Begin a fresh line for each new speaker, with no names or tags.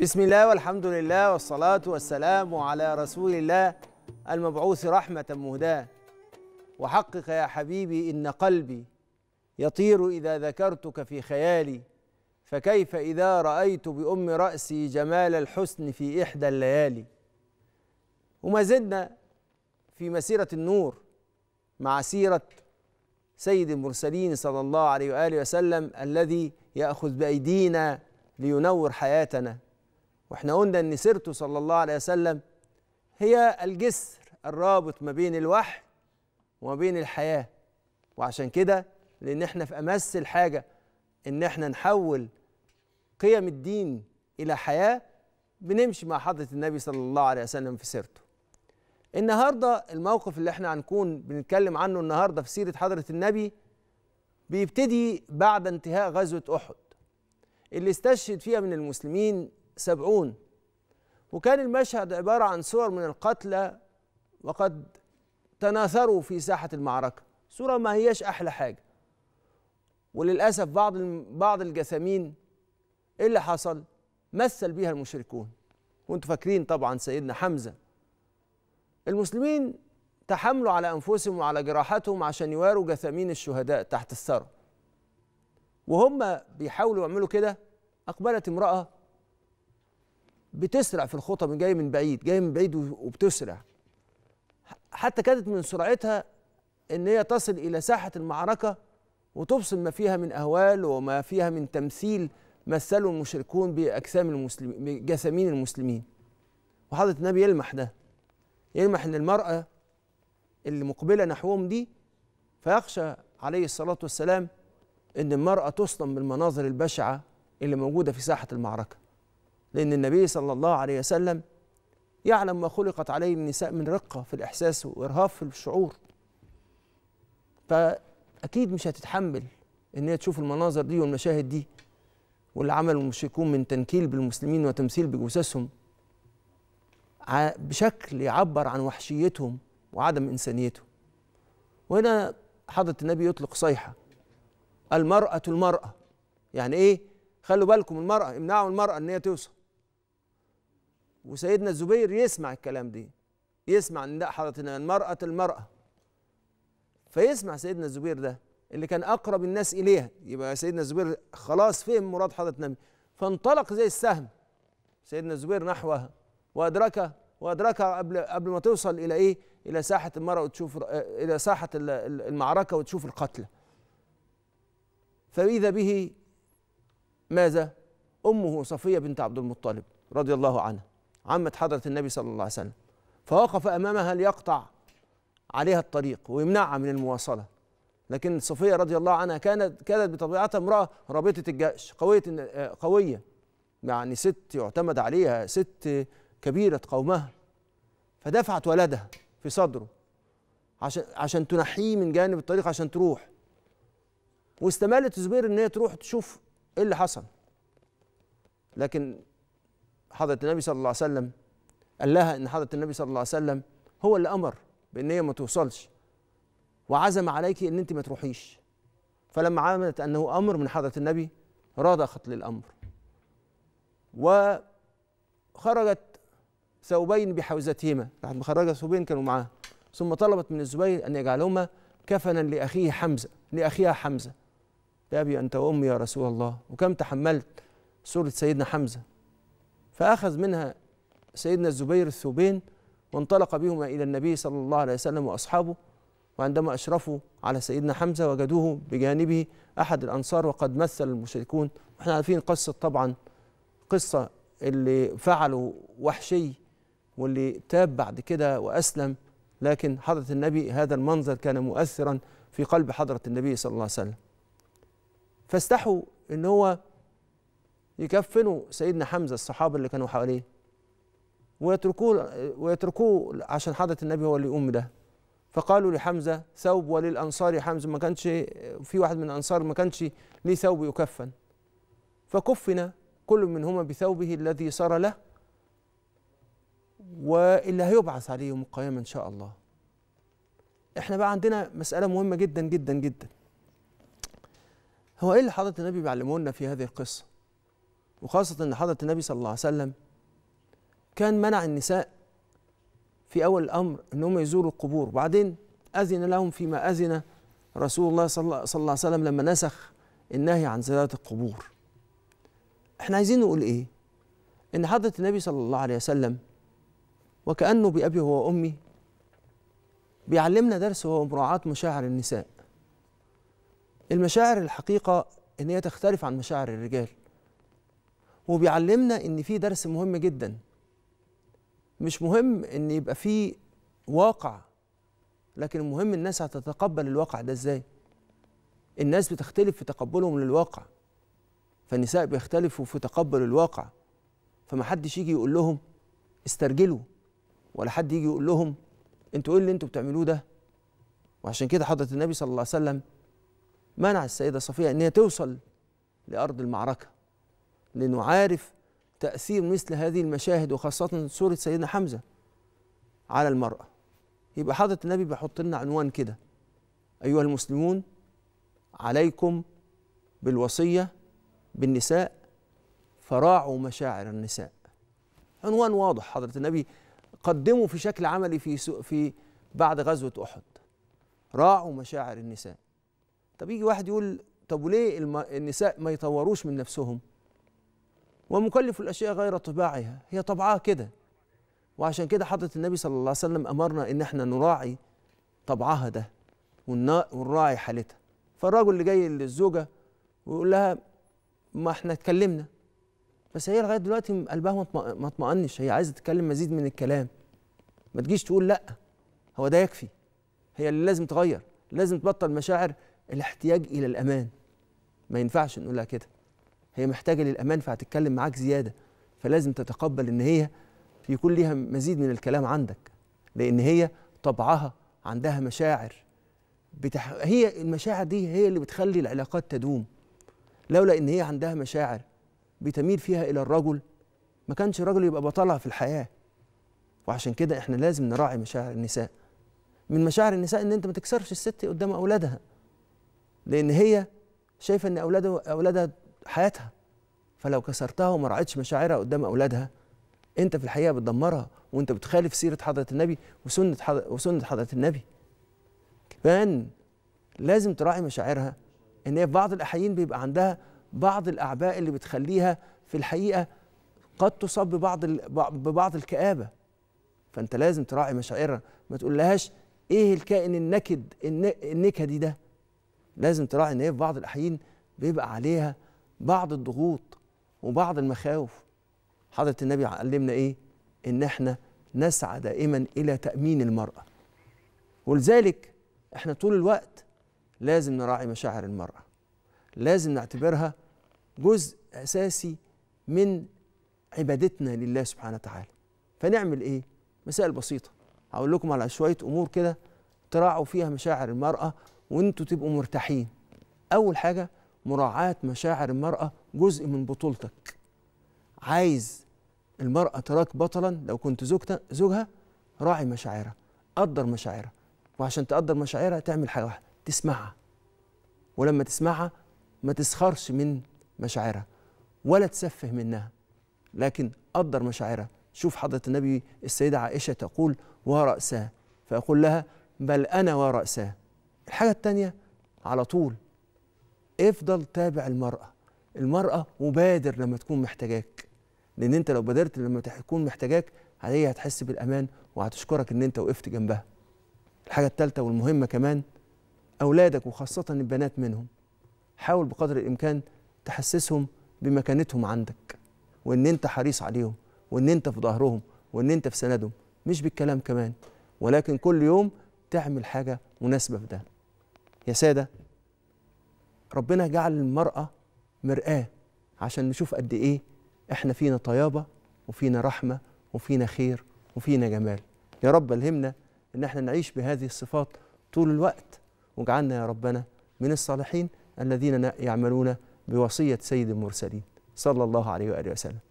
بسم الله والحمد لله والصلاة والسلام على رسول الله المبعوث رحمة مهداة وحقق يا حبيبي إن قلبي يطير إذا ذكرتك في خيالي فكيف إذا رأيت بأم رأسي جمال الحسن في إحدى الليالي وما زدنا في مسيرة النور مع سيرة سيد المرسلين صلى الله عليه وآله وسلم الذي يأخذ بأيدينا لينور حياتنا واحنا قلنا ان سيرته صلى الله عليه وسلم هي الجسر الرابط ما بين الوحي وما بين الحياه وعشان كده لان احنا في امس الحاجه ان احنا نحول قيم الدين الى حياه بنمشي مع حضره النبي صلى الله عليه وسلم في سيرته النهارده الموقف اللي احنا هنكون بنتكلم عنه النهارده في سيره حضره النبي بيبتدي بعد انتهاء غزوه احد اللي استشهد فيها من المسلمين سبعون وكان المشهد عبارة عن صور من القتلى وقد تناثروا في ساحة المعركة صورة ما هياش أحلى حاجة وللأسف بعض بعض الجثامين إيه اللي حصل؟ مثل بيها المشركون وانتوا فاكرين طبعا سيدنا حمزة المسلمين تحاملوا على أنفسهم وعلى جراحاتهم عشان يواروا جثامين الشهداء تحت الثرى وهم بيحاولوا يعملوا كده أقبلت امرأة بتسرع في الخطب جاي من بعيد جاي من بعيد وبتسرع حتى كادت من سرعتها ان هي تصل الى ساحه المعركه وتبصم ما فيها من اهوال وما فيها من تمثيل مثله المشركون باجسام المسلمين بجسامين المسلمين وحضره النبي يلمح ده يلمح ان المراه اللي مقبله نحوهم دي فيخشى عليه الصلاه والسلام ان المراه تصدم بالمناظر البشعه اللي موجوده في ساحه المعركه لأن النبي صلى الله عليه وسلم يعلم ما خلقت عليه النساء من رقة في الإحساس وإرهاف في الشعور فأكيد مش هتتحمل إن هي تشوف المناظر دي والمشاهد دي واللي عمله المشركون من تنكيل بالمسلمين وتمثيل بجثثهم بشكل يعبر عن وحشيتهم وعدم إنسانيتهم وهنا حضرة النبي يطلق صيحة المرأة المرأة يعني إيه خلوا بالكم المرأة امنعوا المرأة إن هي توصل وسيدنا الزبير يسمع الكلام دي يسمع نداء حضرتنا المرأة المرأة فيسمع سيدنا الزبير ده اللي كان أقرب الناس إليها يبقى سيدنا الزبير خلاص فهم مراد حضرة النبي فانطلق زي السهم سيدنا الزبير نحوها وأدركها وأدركها قبل قبل ما توصل إلى إيه؟ إلى ساحة المرأة وتشوف إلى ساحة المعركة وتشوف القتلى فإذا به ماذا؟ أمه صفية بنت عبد المطلب رضي الله عنها عمة حضرة النبي صلى الله عليه وسلم فوقف أمامها ليقطع عليها الطريق ويمنعها من المواصلة لكن صفية رضي الله عنها كانت كانت بطبيعتها امرأة رابطة الجأش قوية آه، قوية يعني ست يعتمد عليها ست كبيرة قومها فدفعت ولدها في صدره عشان عشان تنحيه من جانب الطريق عشان تروح واستمالت زبير ان هي تروح تشوف ايه اللي حصل لكن حضرة النبي صلى الله عليه وسلم قال لها إن حضرة النبي صلى الله عليه وسلم هو اللي أمر بإن هي ما توصلش وعزم عليك إن أنت ما تروحيش فلما علمت أنه أمر من حضرة النبي رضخت للأمر وخرجت ثوبين بحوزتهما ما خرجت ثوبين كانوا معاها ثم طلبت من الزبير أن يجعلهما كفنا لأخيه حمزة لأخيها حمزة بأبي أنت وأمي يا رسول الله وكم تحملت سورة سيدنا حمزة فأخذ منها سيدنا الزبير الثوبين وانطلق بهما إلى النبي صلى الله عليه وسلم وأصحابه وعندما أشرفوا على سيدنا حمزة وجدوه بجانبه أحد الأنصار وقد مثل المشركون وإحنا عارفين قصة طبعا قصة اللي فعله وحشي واللي تاب بعد كده وأسلم لكن حضرة النبي هذا المنظر كان مؤثرا في قلب حضرة النبي صلى الله عليه وسلم فاستحوا إن هو يكفنوا سيدنا حمزه الصحابه اللي كانوا حواليه ويتركوه ويتركوه عشان حضره النبي هو اللي يقوم ده فقالوا لحمزه ثوب وللانصار حمزه ما كانش في واحد من الانصار ما كانش ليه ثوب يكفن فكفن كل منهما بثوبه الذي صار له واللي هيبعث عليه يوم القيامه ان شاء الله احنا بقى عندنا مساله مهمه جدا جدا جدا هو ايه اللي حضره النبي بيعلمه لنا في هذه القصه وخاصة أن حضرة النبي صلى الله عليه وسلم كان منع النساء في أول الأمر أن هم يزوروا القبور وبعدين أذن لهم فيما أذن رسول الله صلى الله عليه وسلم لما نسخ النهي عن زيارة القبور احنا عايزين نقول ايه ان حضرة النبي صلى الله عليه وسلم وكأنه بأبي هو أمي بيعلمنا درس هو مراعاة مشاعر النساء المشاعر الحقيقة ان هي تختلف عن مشاعر الرجال وبيعلمنا ان في درس مهم جدا مش مهم ان يبقى في واقع لكن المهم الناس هتتقبل الواقع ده ازاي الناس بتختلف في تقبلهم للواقع فالنساء بيختلفوا في تقبل الواقع فما حدش يجي يقول لهم استرجلوا ولا حد يجي يقول لهم انتوا ايه اللي انتوا بتعملوه ده وعشان كده حضرة النبي صلى الله عليه وسلم منع السيدة صفية ان هي توصل لأرض المعركة عارف تأثير مثل هذه المشاهد وخاصة سورة سيدنا حمزة على المرأة يبقى حضرة النبي بيحط لنا عنوان كده أيها المسلمون عليكم بالوصية بالنساء فراعوا مشاعر النساء عنوان واضح حضرة النبي قدمه في شكل عملي في في بعد غزوة أحد راعوا مشاعر النساء طب يجي واحد يقول طب وليه النساء ما يطوروش من نفسهم ومكلف الأشياء غير طباعها هي طبعها كده وعشان كده حضرة النبي صلى الله عليه وسلم أمرنا إن احنا نراعي طبعها ده ونراعي حالتها فالراجل اللي جاي للزوجة ويقول لها ما احنا اتكلمنا بس هي لغاية دلوقتي قلبها ما اطمأنش هي عايزة تتكلم مزيد من الكلام ما تجيش تقول لأ هو ده يكفي هي اللي لازم تغير لازم تبطل مشاعر الاحتياج إلى الأمان ما ينفعش نقولها كده هي محتاجه للامان فهتتكلم معاك زياده فلازم تتقبل ان هي يكون ليها مزيد من الكلام عندك لان هي طبعها عندها مشاعر بتح... هي المشاعر دي هي اللي بتخلي العلاقات تدوم لولا ان هي عندها مشاعر بتميل فيها الى الرجل ما كانش الرجل يبقى بطلها في الحياه وعشان كده احنا لازم نراعي مشاعر النساء من مشاعر النساء ان انت ما تكسرش الست قدام اولادها لان هي شايفه ان اولادها اولادها حياتها فلو كسرتها وما راعتش مشاعرها قدام اولادها انت في الحقيقه بتدمرها وانت بتخالف سيره حضره النبي وسنه حضرة وسنه حضره النبي كمان لازم تراعي مشاعرها ان هي في بعض الاحيان بيبقى عندها بعض الاعباء اللي بتخليها في الحقيقه قد تصاب ببعض ببعض الكآبه فانت لازم تراعي مشاعرها ما تقول لهاش ايه الكائن النكد النكدي ده لازم تراعي ان هي في بعض الاحيان بيبقى عليها بعض الضغوط وبعض المخاوف حضرة النبي علمنا إيه؟ إن إحنا نسعى دائما إلى تأمين المرأة ولذلك إحنا طول الوقت لازم نراعي مشاعر المرأة لازم نعتبرها جزء أساسي من عبادتنا لله سبحانه وتعالى فنعمل إيه؟ مسائل بسيطة هقول لكم على شوية أمور كده تراعوا فيها مشاعر المرأة وانتوا تبقوا مرتاحين أول حاجة مراعاة مشاعر المرأة جزء من بطولتك عايز المرأة تراك بطلا لو كنت زوجتها زوجها راعي مشاعرها قدر مشاعرها وعشان تقدر مشاعرها تعمل حاجة واحدة تسمعها ولما تسمعها ما تسخرش من مشاعرها ولا تسفه منها لكن قدر مشاعرها شوف حضرة النبي السيدة عائشة تقول ورأسها فأقول لها بل أنا ورأسها الحاجة الثانية على طول افضل تابع المرأة المرأة مبادر لما تكون محتاجاك لأن أنت لو بادرت لما تكون محتاجاك هي هتحس بالأمان وهتشكرك إن أنت وقفت جنبها الحاجة الثالثة والمهمة كمان أولادك وخاصة البنات منهم حاول بقدر الإمكان تحسسهم بمكانتهم عندك وإن أنت حريص عليهم وإن أنت في ظهرهم وإن أنت في سندهم مش بالكلام كمان ولكن كل يوم تعمل حاجة مناسبة في ده يا سادة ربنا جعل المرأة مرآة عشان نشوف قد إيه إحنا فينا طيابة وفينا رحمة وفينا خير وفينا جمال يا رب ألهمنا إن إحنا نعيش بهذه الصفات طول الوقت واجعلنا يا ربنا من الصالحين الذين يعملون بوصية سيد المرسلين صلى الله عليه وآله وسلم